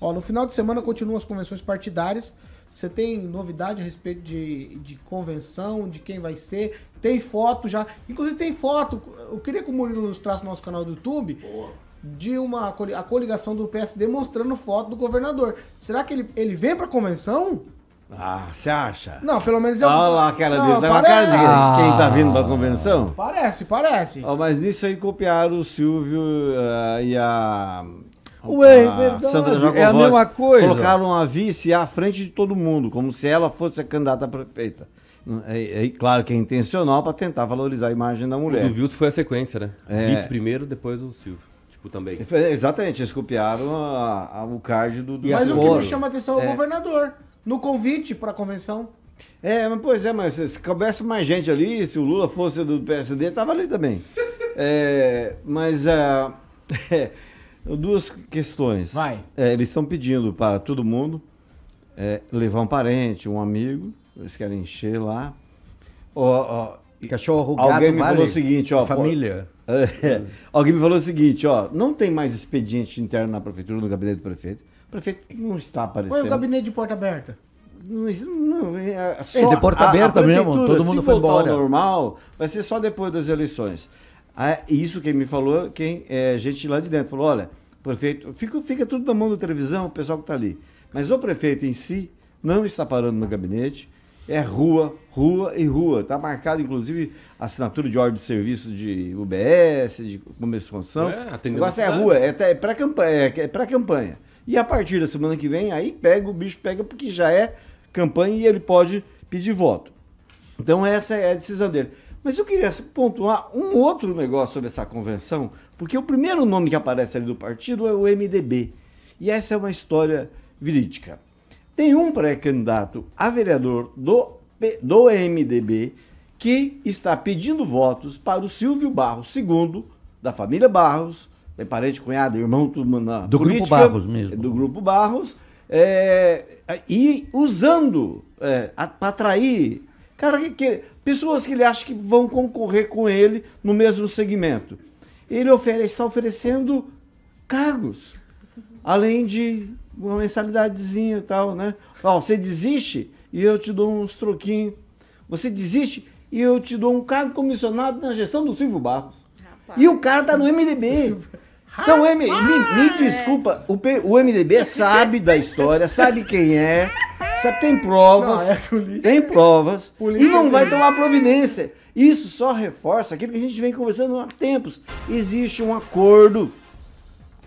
Ó, no final de semana continuam as convenções partidárias. Você tem novidade a respeito de, de convenção, de quem vai ser? Tem foto já. Inclusive tem foto. Eu queria que o Murilo ilustrasse no nosso canal do YouTube. Boa. De uma a coligação do PSD mostrando foto do governador. Será que ele, ele vem pra convenção? Ah, você acha? Não, pelo menos eu. Olha lá a cara dele, tá na cara de quem tá vindo pra convenção? Parece, parece. Oh, mas nisso aí copiaram o Silvio uh, e a Ué, é verdade. Sandra é a mesma coisa. Colocaram a vice à frente de todo mundo, como se ela fosse a candidata a prefeita. É, é, claro que é intencional para tentar valorizar a imagem da mulher. O do Vilto foi a sequência, né? É. Vice primeiro, depois o Silvio. Tipo, também. É, exatamente, eles copiaram a, a, o card do, do Mas o que me chama a atenção é, é o governador. No convite para a convenção. É, mas, pois é, mas se coubesse mais gente ali, se o Lula fosse do PSD, tava ali também. é, mas uh, Duas questões. Vai. É, eles estão pedindo para todo mundo é, levar um parente, um amigo, eles querem encher lá. Ó, Cachorro, Alguém me vale. falou o seguinte, ó. Família. Pô, é, alguém me falou o seguinte, ó. Não tem mais expediente interno na prefeitura, no gabinete do prefeito. O prefeito não está aparecendo. Foi o gabinete de porta aberta. Não, não, é, só, é, é de porta aberta a, a mesmo, todo mundo se foi embora. normal, vai ser só depois das eleições. Ah, é isso quem me falou, quem é gente lá de dentro, falou, olha, prefeito, fica, fica tudo na mão da televisão, o pessoal que está ali. Mas o prefeito em si não está parando no gabinete, é rua, rua e rua. Está marcado, inclusive, assinatura de ordem de serviço de UBS, de começo de função. É, o negócio é rua, é, até é pré-campanha. É, é para -campanha. E a partir da semana que vem, aí pega, o bicho pega, porque já é campanha e ele pode pedir voto. Então essa é a decisão dele. Mas eu queria pontuar um outro negócio sobre essa convenção, porque o primeiro nome que aparece ali do partido é o MDB. E essa é uma história verídica. Tem um pré-candidato a vereador do, do MDB que está pedindo votos para o Silvio Barros II, da família Barros, é parente, cunhado, irmão, tudo na Do política, grupo Barros mesmo. É do grupo Barros. É, e usando é, para atrair Cara, que, que, pessoas que ele acha que vão concorrer com ele no mesmo segmento. Ele oferece, está oferecendo cargos, além de uma mensalidadezinha e tal, né? Ó, você desiste e eu te dou uns troquinhos. Você desiste e eu te dou um cargo comissionado na gestão do Silvio Barros. Rapaz. E o cara tá no MDB. Então, me, me, desculpa, o, P, o MDB sabe da história, sabe quem é, você tem provas. Não, é tem é provas. Política e não vai né? tomar providência. Isso só reforça aquilo que a gente vem conversando há tempos. Existe um acordo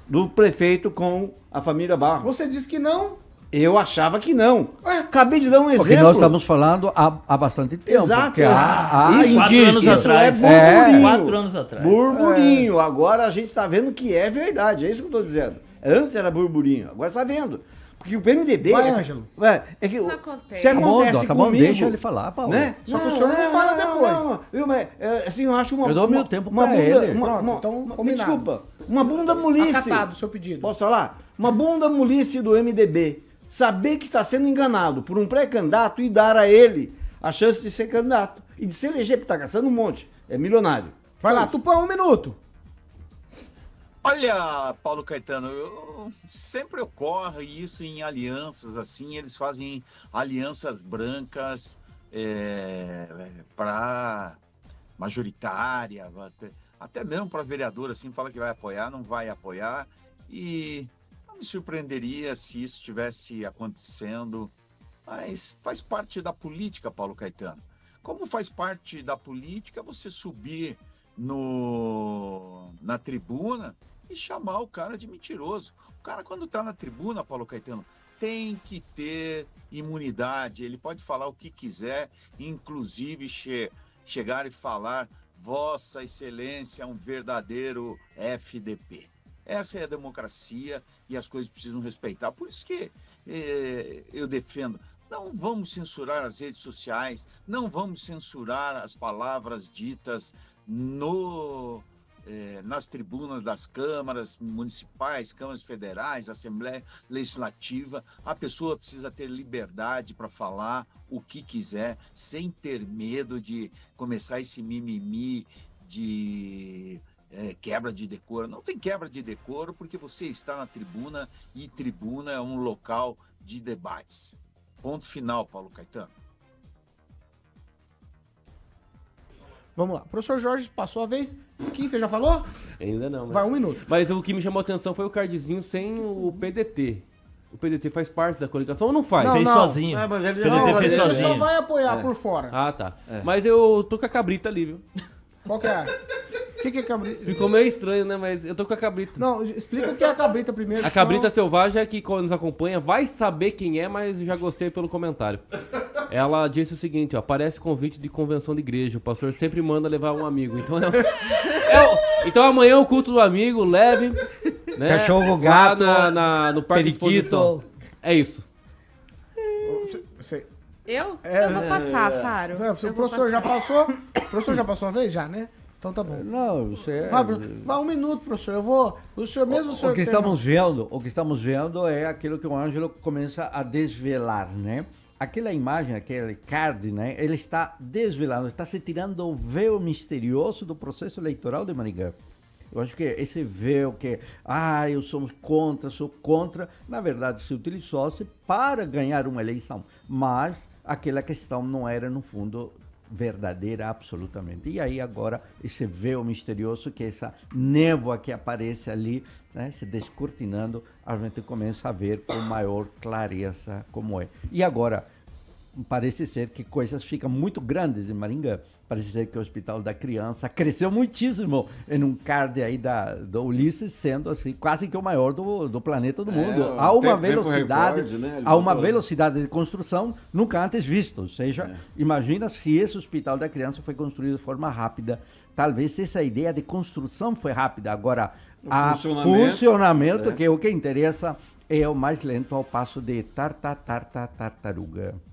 do prefeito com a família Barro. Você disse que não? Eu achava que não. Ué, acabei de dar um exemplo. Porque nós estamos falando há, há bastante tempo. Exato. Há, há isso, quatro anos isso é atrás. é burburinho. É, quatro anos atrás. Burburinho. É. Agora a gente está vendo que é verdade. É isso que eu estou dizendo. Antes era burburinho. Agora está vendo. É que o PMDB. Vai, Ângelo. É, é que, Isso acontece. Se tá acontece tá bom, comigo, tá deixa ele falar, Paulo. Né? Só não, que o senhor não, não fala depois. Não, eu, mas, é, assim, eu acho uma. Eu dou uma, meu tempo uma pra bunda, ele. Uma, Pronto, uma, então, uma, me desculpa. Uma bunda mulice. Acatado, seu pedido. Posso falar? Uma bunda mulice do MDB. Saber que está sendo enganado por um pré-candidato e dar a ele a chance de ser candidato. E de se eleger, porque está gastando um monte. É milionário. Vai lá. lá, Tupã, um minuto. Olha, Paulo Caetano, eu, sempre ocorre isso em alianças, assim, eles fazem alianças brancas é, é para majoritária, até, até mesmo para vereador, assim, fala que vai apoiar, não vai apoiar, e não me surpreenderia se isso estivesse acontecendo, mas faz parte da política, Paulo Caetano. Como faz parte da política você subir no, na tribuna e chamar o cara de mentiroso. O cara, quando está na tribuna, Paulo Caetano, tem que ter imunidade. Ele pode falar o que quiser, inclusive che chegar e falar: Vossa Excelência é um verdadeiro FDP. Essa é a democracia e as coisas precisam respeitar. Por isso que eh, eu defendo. Não vamos censurar as redes sociais, não vamos censurar as palavras ditas no é, nas tribunas das câmaras municipais, câmaras federais, Assembleia Legislativa. A pessoa precisa ter liberdade para falar o que quiser, sem ter medo de começar esse mimimi de é, quebra de decoro. Não tem quebra de decoro porque você está na tribuna e tribuna é um local de debates. Ponto final, Paulo Caetano. Vamos lá. Professor Jorge, passou a vez. Quem você já falou? Ainda não. Mas... Né? Vai um minuto. Mas o que me chamou a atenção foi o cardzinho sem o PDT. O PDT faz parte da coligação ou não faz? Não, fez não. sozinho. É, mas ele, não, fez ele sozinho. só vai apoiar é. por fora. Ah, tá. É. Mas eu tô com a cabrita ali, viu? Qual que é? O que, que é cabrita? Ficou meio estranho, né? Mas eu tô com a cabrita. Não, explica o que é a cabrita primeiro. A cabrita não... selvagem é que quando nos acompanha vai saber quem é, mas já gostei pelo comentário. Ela disse o seguinte, ó, parece convite de convenção de igreja. O pastor sempre manda levar um amigo. Então, é, é, então amanhã o culto do amigo, leve. Né, Cachorro, gato, na, na, no parque periquito. É isso. Você, você... Eu? É, eu vou passar, é, é. Faro. o professor já passou? O professor já passou uma vez? Já, né? Então tá bom. Não, você. Vai, é- vai um minuto, professor. Eu vou. O senhor mesmo. O, o senhor o que estamos vendo, o que estamos vendo é aquilo que o Ângelo começa a desvelar, né? aquela imagem, aquele card, né, ele está desvelando, está se tirando o véu misterioso do processo eleitoral de Maringá. Eu acho que esse véu que, ah, eu sou contra, sou contra, na verdade se utilizou-se para ganhar uma eleição, mas aquela questão não era, no fundo, verdadeira absolutamente. E aí agora esse véu misterioso, que é essa névoa que aparece ali, né, se descortinando, a gente começa a ver com maior clareza como é. E agora, parece ser que coisas ficam muito grandes em Maringá. Parece ser que o Hospital da Criança cresceu muitíssimo em um card aí da, do Ulisses, sendo assim quase que o maior do, do planeta do é, mundo. há uma tempo, velocidade, tempo recorde, né? há uma velocidade de construção nunca antes vista. Ou seja, é. imagina se esse Hospital da Criança foi construído de forma rápida. Talvez essa ideia de construção foi rápida. Agora, o funcionamento, funcionamento é. que é o que interessa, é o mais lento ao passo de tartar, tartar, tartaruga.